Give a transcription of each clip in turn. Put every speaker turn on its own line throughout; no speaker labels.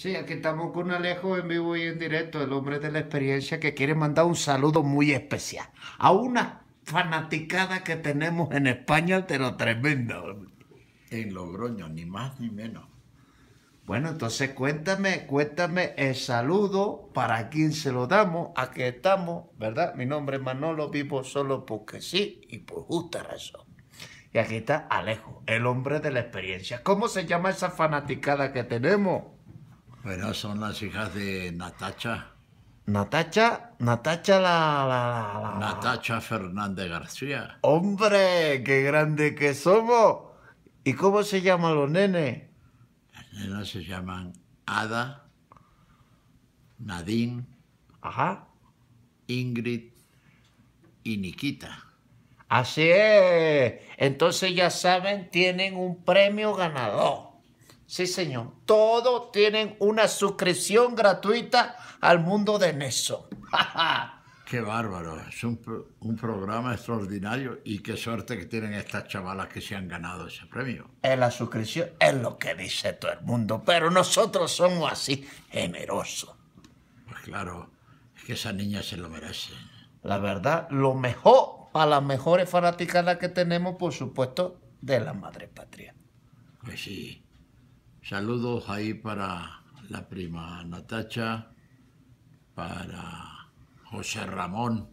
Sí, aquí estamos con Alejo en vivo y en directo, el hombre de la experiencia que quiere mandar un saludo muy especial a una fanaticada que tenemos en España, pero tremendo. En Logroño, ni más ni menos. Bueno, entonces cuéntame, cuéntame el saludo, para quien se lo damos, aquí estamos, ¿verdad? Mi nombre es Manolo, vivo solo porque sí y por justa razón. Y aquí está Alejo, el hombre de la experiencia. ¿Cómo se llama esa fanaticada que tenemos? Bueno, son las hijas de Natacha. Natacha, Natacha la, la, la, Natacha Fernández García. Hombre, qué grande que somos. ¿Y cómo se llaman los nenes? Los nenes se llaman Ada, Nadine, Ajá. Ingrid y Nikita. Así es. Entonces ya saben, tienen un premio ganador. Sí, señor. Todos tienen una suscripción gratuita al mundo de Neso. Qué bárbaro, es un, programa extraordinario y qué suerte que tienen estas chavalas que se han ganado ese premio. Es eh, la suscripción es lo que dice todo el mundo, pero nosotros somos así generosos. Pues claro, es que esa niña se lo merece. La verdad, lo mejor para las mejores fanaticadas que tenemos, por supuesto, de la madre patria. Pues sí. Saludos ahí para la prima Natacha, para José Ramón,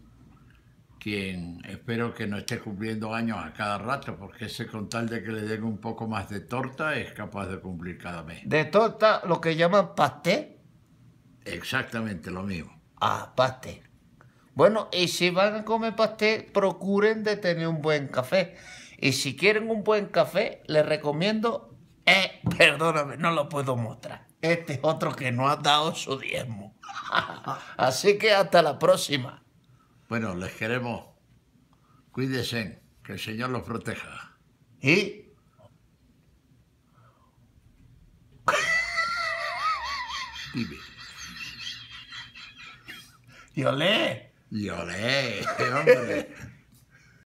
quien espero que no esté cumpliendo años a cada rato, porque ese con tal de que le den un poco más de torta es capaz de cumplir cada mes. ¿De torta lo que llaman pasté? Exactamente lo mismo. Ah, pasté. Bueno, y si van a comer pasté, procuren de tener un buen café. Y si quieren un buen café, les recomiendo eh, perdóname, no lo puedo mostrar. Este es otro que no ha dado su diezmo. Así que hasta la próxima. Bueno, les queremos. Cuídense, que el Señor los proteja. ¿Y? Dime. Yolé. Yolé, hombre.